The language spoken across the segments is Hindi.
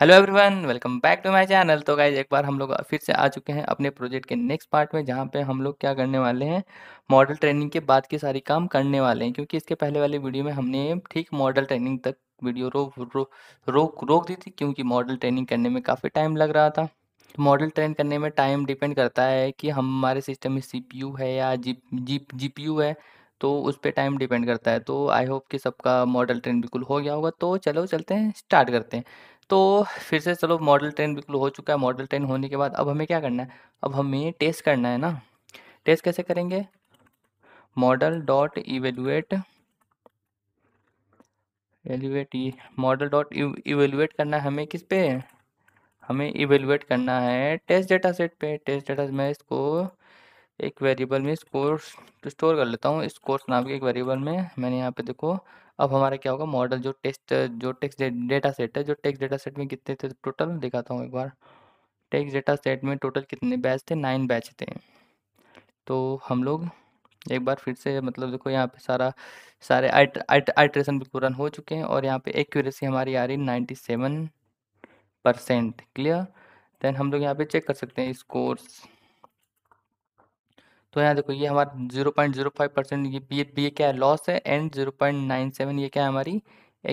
hello everyone welcome back to my channel तो गाइज एक बार हम लोग फिर से आ चुके हैं अपने प्रोजेक्ट के नेक्स्ट पार्ट में जहाँ पे हम लोग क्या करने वाले हैं मॉडल ट्रेनिंग के बाद के सारी काम करने वाले हैं क्योंकि इसके पहले वाले वीडियो में हमने ठीक मॉडल ट्रेनिंग तक वीडियो रोक रो, रोक रोक दी थी क्योंकि मॉडल ट्रेनिंग करने में काफ़ी टाइम लग रहा था मॉडल ट्रेन करने में टाइम डिपेंड करता है कि हमारे सिस्टम में सी है या जी जी है तो उस पर टाइम डिपेंड करता है तो आई होप कि सबका मॉडल ट्रेन बिल्कुल हो गया होगा तो चलो चलते हैं स्टार्ट करते हैं तो फिर से चलो मॉडल ट्रेन बिल्कुल हो चुका है मॉडल ट्रेन होने के बाद अब हमें क्या करना है अब हमें टेस्ट करना है ना टेस्ट कैसे करेंगे मॉडल डॉट इवेलुएट एलुएट मॉडल डॉट इवेलुएट करना है हमें किस पे हमें इवेलुएट करना है टेस्ट डेटा सेट पे टेस्ट डेटा मैं इसको एक वेरिएबल में स्कोर तो स्टोर कर लेता हूँ स्कोर्स नाम के एक वेरिएबल में मैंने यहाँ पे देखो अब हमारा क्या होगा मॉडल जो टेस्ट जो टेक्स्ट डेटा सेट है जो टेक्स्ट डेटा सेट में कितने थे टोटल दिखाता हूँ एक बार टेक्स्ट डेटा सेट में टोटल कितने बैच थे नाइन बैच थे तो हम लोग एक बार फिर से मतलब देखो यहाँ पे सारा सारे आइट्रेशन भी पूरा हो चुके हैं और यहाँ पे एक्यूरेसी हमारी आ रही है ninety seven percent clear then हम लोग यहाँ पे चेक कर सकते हैं स्कोर्स तो यहाँ देखो ये हमारा zero point zero five percent ये बी ये क्या है लॉस है and zero point nine seven ये क्या है हमारी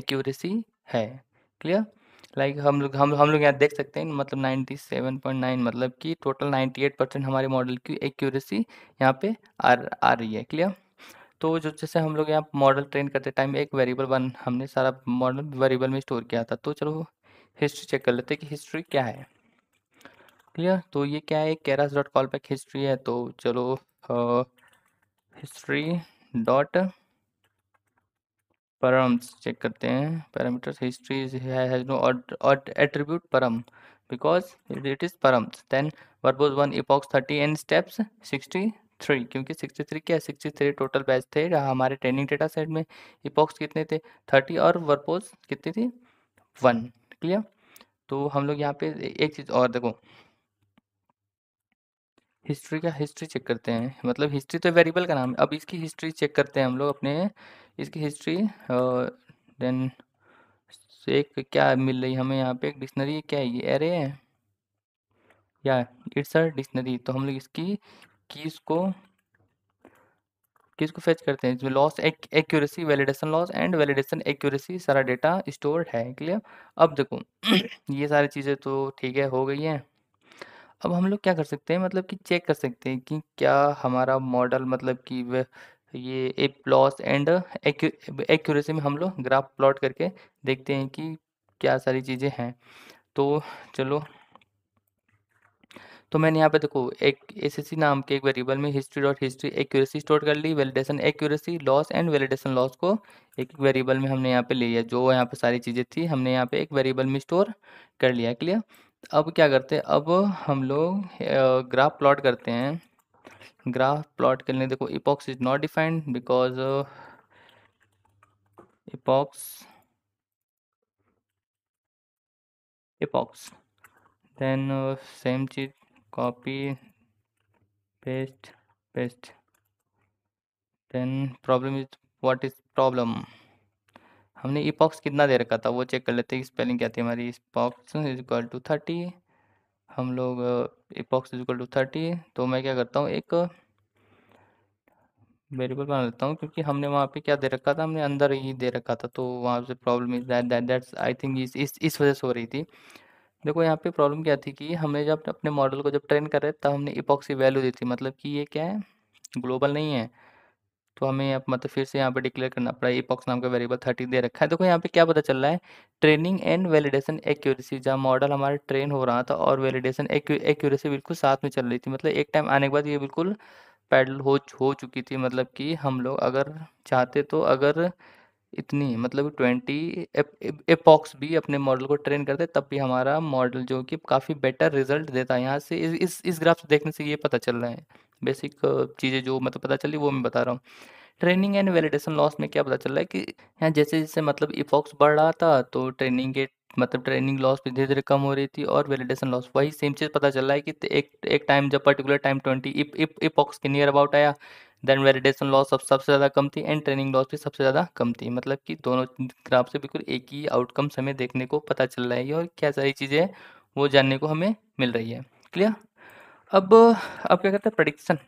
एक्यूरेसी है क्लियर लाइक like हम लोग हम हम लोग यहाँ देख सकते हैं मतलब नाइन्टी सेवन पॉइंट नाइन मतलब कि टोटल नाइन्टी एट परसेंट हमारे मॉडल की एक्यूरेसी यहाँ पे आ आ रही है क्लियर तो जो जैसे हम लोग यहाँ मॉडल ट्रेन करते टाइम एक वेरिएबल वन हमने सारा मॉडल वेरिएबल में स्टोर किया था तो चलो हिस्ट्री चेक कर लेते हैं कि हिस्ट्री क्या है क्लियर तो ये क्या है Keras dot callback history है तो चलो हिस्ट्री डॉट परम्स चेक करते हैं parameters history has no attribute param because it is params then verbose one epochs thirty and steps sixty three क्योंकि सिक्सटी थ्री क्या सिक्सटी थ्री टोटल बैच थे हमारे ट्रेनिंग डेटा सेट में इपॉक्स कितने थे थर्टी और वर्पोज कितनी थी वन क्लियर तो हम लोग यहाँ पे एक चीज़ और देखो हिस्ट्री का हिस्ट्री चेक करते हैं मतलब हिस्ट्री तो वेरिएबल का नाम है अब इसकी हिस्ट्री चेक करते हैं हम लोग अपने इसकी हिस्ट्री देन एक क्या मिल रही हमें यहाँ पे एक डिक्शनरी क्या है ये एरे है या इट्स अ डिक्शनरी तो हम लोग इसकी कीज को किस को फेच करते हैं इसमें loss accuracy validation loss and validation accuracy सारा डेटा स्टोर्ड है क्लियर अब देखो ये सारी चीज़ें तो ठीक है हो गई हैं अब हम लोग क्या कर सकते हैं मतलब कि चेक कर सकते हैं कि क्या हमारा मॉडल मतलब कि ये एक लॉस एंड एक्यूरेसी में हम लोग ग्राफ प्लॉट करके देखते हैं कि क्या सारी चीज़ें हैं तो चलो तो मैंने यहाँ पे देखो एक एसएससी नाम के एक वेरिएबल में history dot history accuracy store कर ली validation accuracy loss and validation loss को एक एक वेरिएबल में हमने यहाँ पे लिया जो यहाँ पे सारी चीज़ें थी हमने यहाँ पे एक वेरिएबल में स्टोर कर लिया क्लियर अब क्या करते हैं अब हम लोग ग्राफ प्लॉट करते हैं ग्राफ प्लॉट के लिए देखो epochs is not defined because epochs epochs then same चीज copy paste paste then problem is what is problem हमने ईपॉक्स कितना दे रखा था वो चेक कर लेते हैं स्पेलिंग क्या थी हमारी इस इज इक्वल टू थर्टी हम लोग epochs is equal to thirty तो मैं क्या करता हूँ एक वेरिएबल बना लेता हूँ क्योंकि हमने वहाँ पे क्या दे रखा था हमने अंदर ही दे रखा था तो वहाँ से problem is that that that's I think इस इस इस वजह से हो रही थी देखो यहाँ पे प्रॉब्लम क्या थी कि हमने जब अपने मॉडल को जब ट्रेन कर रहे तब हमने इपॉक्सी वैल्यू दी थी मतलब कि ये क्या है ग्लोबल नहीं है तो हमें आप मतलब फिर से यहाँ पे डिक्लेयर करना पड़ा ईपॉक्स नाम का वेरिएबल थर्टी दे रखा है देखो यहाँ पे क्या पता चल रहा है ट्रेनिंग एंड वैलिडेशन एक्यूरेसी जहाँ मॉडल हमारा ट्रेन हो रहा था और वैलिडेशन एक्यूरेसी बिल्कुल साथ में चल रही थी मतलब एक टाइम आने के बाद ये बिल्कुल पैडल हो हो चुकी थी मतलब कि हम लोग अगर चाहते तो अगर इतनी मतलब ट्वेंटी एपॉक्स भी अपने मॉडल को ट्रेन करते तब भी हमारा मॉडल जो कि काफ़ी बेटर रिजल्ट देता है यहाँ से इस इस ग्राफ से देखने से ये पता चल रहा है बेसिक चीज़ें जो मतलब पता चली वो मैं बता रहा हूँ ट्रेनिंग एंड वैलिडेशन लॉस में क्या पता चल रहा है कि यहाँ जैसे जैसे मतलब इफॉक्स बढ़ रहा था तो ट्रेनिंग के मतलब ट्रेनिंग लॉस भी धीरे धीरे कम हो रही थी और वैलिडेशन लॉस वही सेम चीज़ पता चल रहा है कि एक एक टाइम जब particular time twenty epochs epochs के नियर अबाउट आया देन वैलिडेशन लॉस सब सबसे ज़्यादा कम थी एंड ट्रेनिंग लॉस भी सबसे ज़्यादा कम थी मतलब कि दोनों ग्राफ से बिल्कुल एक ही आउटकम हमें देखने को पता चल रहा है और क्या सारी चीज़ें वो जानने को हमें मिल रही है क्लियर अब अब क्या कहते हैं प्रडिक्शन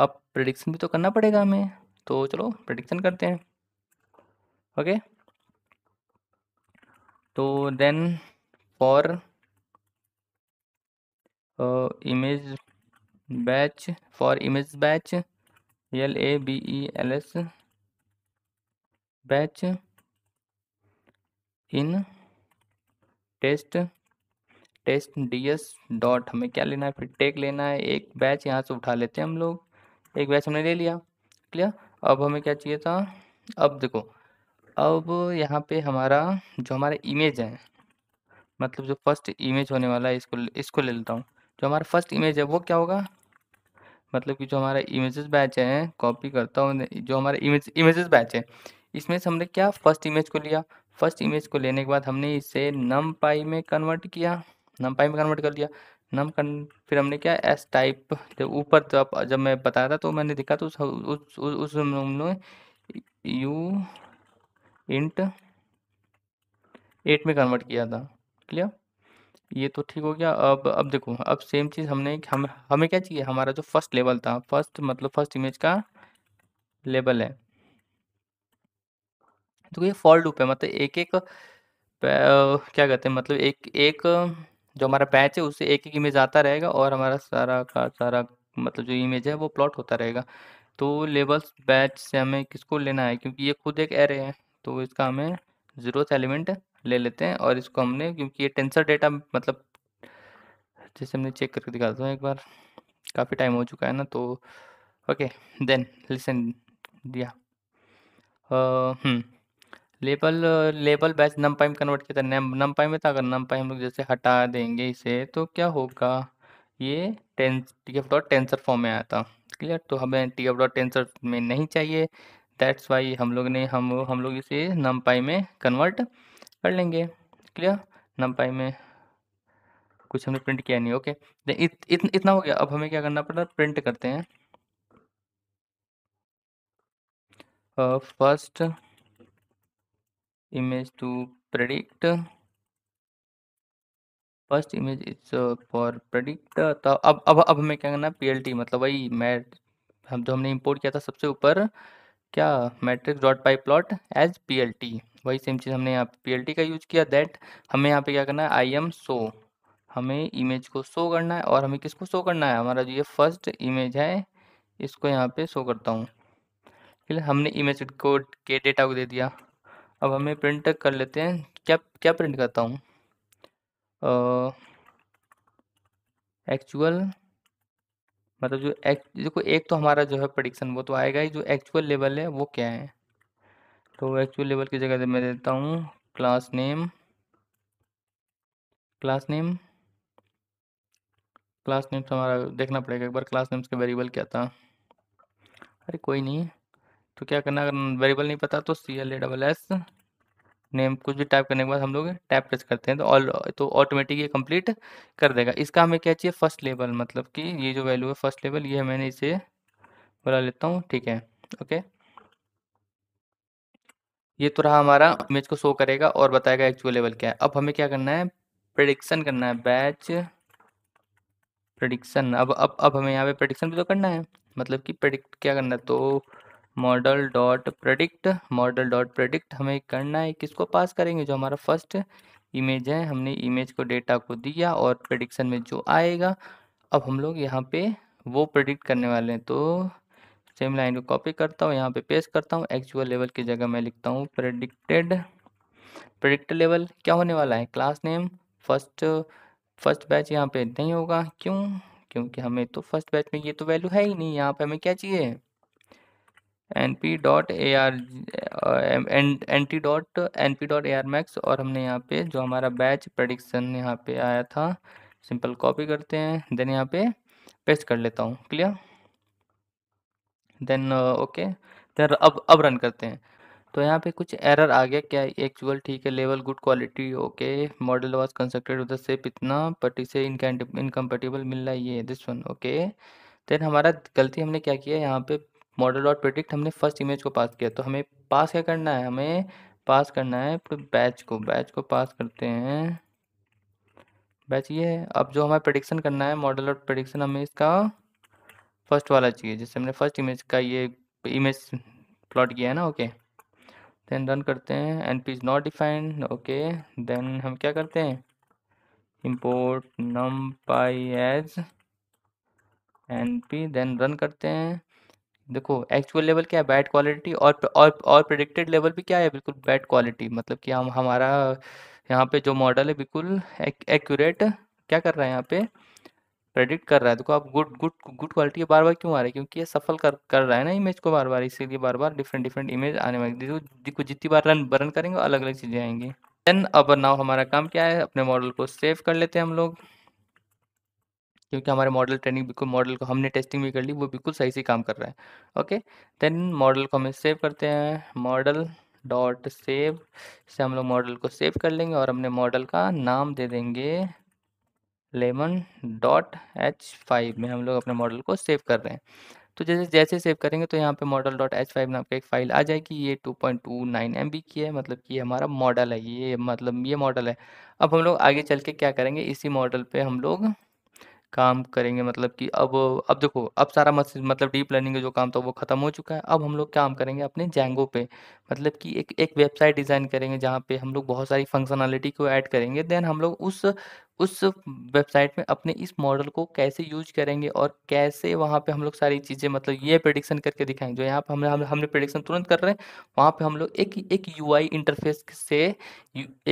अब प्रडिक्शन भी तो करना पड़ेगा हमें तो चलो प्रडिक्शन करते हैं ओके तो then for image batch for image batch L A B E L S batch in test test D S dot हमें क्या लेना है फिर टेक लेना है एक बैच यहाँ से उठा लेते हैं हम लोग एक बैच हमने ले लिया क्लियर अब हमें क्या चाहिए था अब देखो अब यहाँ पे हमारा जो हमारा इमेज है मतलब जो फर्स्ट इमेज होने वाला है इसको इसको ले लेता हूँ जो हमारा फर्स्ट इमेज है वो क्या होगा मतलब कि जो हमारा इमेजेस बैच है कॉपी करता हूँ जो हमारा इमेज इमेजेस बैच है इसमें से हमने क्या फर्स्ट इमेज को लिया फर्स्ट इमेज को लेने के बाद हमने इसे नम पाई में कन्वर्ट किया नम पाई में कन्वर्ट कर लिया नम कन फिर हमने क्या एस टाइप जब ऊपर तो आप जब मैं बताया था तो मैंने देखा तो उस उस उसमें हमने यू इंट एट में कन्वर्ट किया था क्लियर ये तो ठीक हो गया अब अब देखो अब सेम चीज़ हमने हम हमें क्या चाहिए हमारा जो फर्स्ट लेवल था फर्स्ट मतलब फर्स्ट इमेज का लेवल है तो ये फॉल्ट लूप है मतलब एक एक क्या कहते हैं मतलब एक एक जो हमारा बैच है उससे एक एक इमेज आता रहेगा और हमारा सारा का सारा मतलब जो इमेज है वो प्लॉट होता रहेगा तो लेबल्स बैच से हमें किसको लेना है क्योंकि ये खुद एक एरे है तो इसका हमें जीरो एलिमेंट ले लेते हैं और इसको हमने क्योंकि ये टेंसर डेटा मतलब जैसे हमने चेक करके दिखाता हूँ एक बार काफ़ी टाइम हो चुका है ना तो ओके देन लिसन दिया hmm label label batch num में कन्वर्ट किया था पाइम में था अगर नम हम लोग जैसे हटा देंगे इसे तो क्या होगा ये टें T F dot tensor form में आया था क्लियर तो हमें टी एफ डॉट टेंसर में नहीं चाहिए दैट्स वाई हम लोग ने हम हम लोग इसे नम पाई में कन्वर्ट कर लेंगे क्लियर नम पाई में कुछ हमने प्रिंट किया नहीं ओके इत, इत, इतना हो गया अब हमें क्या करना पड़ा प्रिंट करते हैं first uh, image to predict first image is for predict तो अब अब अब हमें क्या करना पी एल टी मतलब वही मैट हम जो हमने इम्पोर्ट किया था सबसे ऊपर क्या matrix dot pyplot as P L T वही सेम चीज़ हमने यहाँ पी एल टी का यूज किया दैट हमें यहाँ पे क्या करना है आई एम सो हमें इमेज को शो करना है और हमें किसको शो करना है हमारा जो ये फर्स्ट इमेज है इसको यहाँ पे शो करता हूँ हमने इमेज को के डेटा को दे दिया अब हमें प्रिंट कर लेते हैं क्या क्या प्रिंट करता हूँ एक्चुअल मतलब जो एक देखो एक तो हमारा जो है प्रडिक्शन वो तो आएगा ही जो एक्चुअल लेवल है वो क्या है तो एक्चुअल लेवल की जगह मैं देता हूँ class name class name class names हमारा देखना पड़ेगा एक बार क्लास नेम्स का वेरिएबल क्या था अरे कोई नहीं तो क्या करना अगर वेरिएबल नहीं पता तो C L A double S name कुछ भी टाइप करने के बाद हम लोग टैप प्रेस करते हैं तो ऑल तो ऑटोमेटिक ये कंप्लीट कर देगा इसका हमें क्या चाहिए फर्स्ट लेवल मतलब कि ये जो वैल्यू है फर्स्ट लेवल ये मैंने इसे बुला लेता हूँ ठीक है ओके ये तो रहा हमारा इमेज को शो करेगा और बताएगा एक्चुअल लेवल क्या है अब हमें क्या करना है प्रडिक्शन करना है बैच प्रडिक्शन अब अब अब हमें यहाँ पे प्रडिक्शन भी तो करना है मतलब कि प्रडिक्ट क्या करना है तो model dot predict model dot predict हमें करना है किसको पास करेंगे जो हमारा फर्स्ट इमेज है हमने इमेज को डेटा को दिया और प्रडिक्शन में जो आएगा अब हम लोग यहाँ पे वो प्रडिक्ट करने वाले हैं तो सेम लाइन को कॉपी करता हूँ यहाँ पे पेस्ट करता हूँ एक्चुअल लेवल की जगह मैं लिखता हूँ प्रडिक्टेड प्रडिक्ट लेवल क्या होने वाला है class name first first batch यहाँ पे नहीं होगा क्यों क्योंकि हमें तो फर्स्ट बैच में ये तो वैल्यू है ही नहीं यहाँ पे हमें क्या चाहिए N P dot A R N T dot N P dot A R max और हमने यहाँ पे जो हमारा बैच प्रडिक्शन यहाँ पे आया था सिंपल कॉपी करते हैं देन यहाँ पे पेस्ट कर लेता हूँ क्लियर देन ओके देन अब अब रन करते हैं तो यहाँ पे कुछ एरर आ गया क्या एक्चुअल ठीक है level good quality okay model was constructed उधर से इतना पट्टी से इनकम्पेटेबल मिल रहा है ये दिस वन ओके देन हमारा गलती हमने क्या किया यहाँ पे मॉडल डॉट प्रोडिक्ट हमने फर्स्ट इमेज को पास किया तो हमें पास क्या करना है हमें पास करना है पूरे बैच को बैच को पास करते हैं बैच ये है अब जो हमें प्रडिक्शन करना है मॉडल डॉट प्रडिक्शन हमें इसका फर्स्ट वाला चाहिए जैसे हमने फर्स्ट इमेज का ये इमेज प्लॉट किया है ना ओके देन रन करते हैं N P is not defined okay then हम क्या करते हैं import numpy as N P then run करते हैं देखो एक्चुअल लेवल क्या है बैड क्वालिटी और और और प्रिडिक्टेड लेवल भी क्या है बिल्कुल बैड क्वालिटी मतलब कि हम हमारा यहाँ पे जो मॉडल है बिल्कुल एक्यूरेट क्या कर रहा है यहाँ पे प्रेडिक्ट कर रहा है देखो आप गुड गुड गुड क्वालिटी बार बार क्यों आ रही है क्योंकि ये सफल कर कर रहा है ना इमेज को बार बार इसीलिए बार बार डिफरेंट डिफरेंट इमेज आने वाली देखो देखो जितनी बार रन रन करेंगे अलग अलग चीज़ें आएंगी देन अब नाव हमारा काम क्या है अपने मॉडल को सेव कर लेते हैं हम लोग क्योंकि हमारे मॉडल ट्रेनिंग बिल्कुल मॉडल को हमने टेस्टिंग भी कर ली वो बिल्कुल सही से काम कर रहा है ओके देन मॉडल को हमें सेव करते हैं मॉडल डॉट सेव से हम लोग मॉडल को सेव कर लेंगे और हमने मॉडल का नाम दे देंगे लेमन डॉट एच फाइव में हम लोग अपने मॉडल को सेव कर रहे हैं तो जैसे जैसे सेव करेंगे तो यहाँ पे मॉडल डॉट एच फाइव नाम का एक फाइल आ जाएगी ये two point two nine M B की है मतलब कि ये हमारा मॉडल है ये मतलब ये मॉडल है अब हम लोग आगे चल के क्या करेंगे इसी मॉडल पे हम लोग काम करेंगे मतलब कि अब अब देखो अब सारा मशीन मतलब डीप लर्निंग का जो काम था वो ख़त्म हो चुका है अब हम लोग काम करेंगे अपने जैंगो पे मतलब कि एक एक वेबसाइट डिज़ाइन करेंगे जहाँ पे हम लोग बहुत सारी फंक्शनलिटी को ऐड करेंगे देन हम लोग उस उस वेबसाइट में अपने इस मॉडल को कैसे यूज करेंगे और कैसे वहाँ पे हम लोग सारी चीज़ें मतलब ये प्रडिक्शन करके दिखाएंगे जो यहाँ पे हमने हम, हमने प्रेडिक्शन तुरंत कर रहे हैं वहाँ पे हम लोग एक एक यूआई इंटरफेस से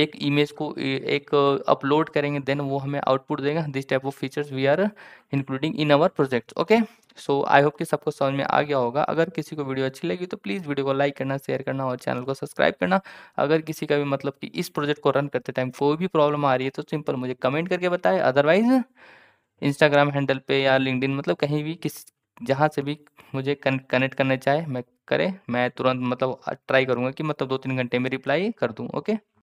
एक इमेज को एक अपलोड करेंगे देन वो हमें आउटपुट देगा this type of features we are including in our project okay so I hope कि सबको समझ में आ गया होगा अगर किसी को वीडियो अच्छी लगी तो प्लीज़ वीडियो को लाइक करना शेयर करना और चैनल को सब्सक्राइब करना अगर किसी का भी मतलब कि इस प्रोजेक्ट को रन करते टाइम कोई भी प्रॉब्लम आ रही है तो सिंपल मुझे कमेंट करके बताए अदरवाइज़ इंस्टाग्राम हैंडल पर या लिंकड मतलब कहीं भी किस जहाँ से भी मुझे कनेक्ट करना चाहे मैं करे मैं तुरंत मतलब ट्राई करूँगा कि मतलब दो तीन घंटे में रिप्लाई कर दूँ ओके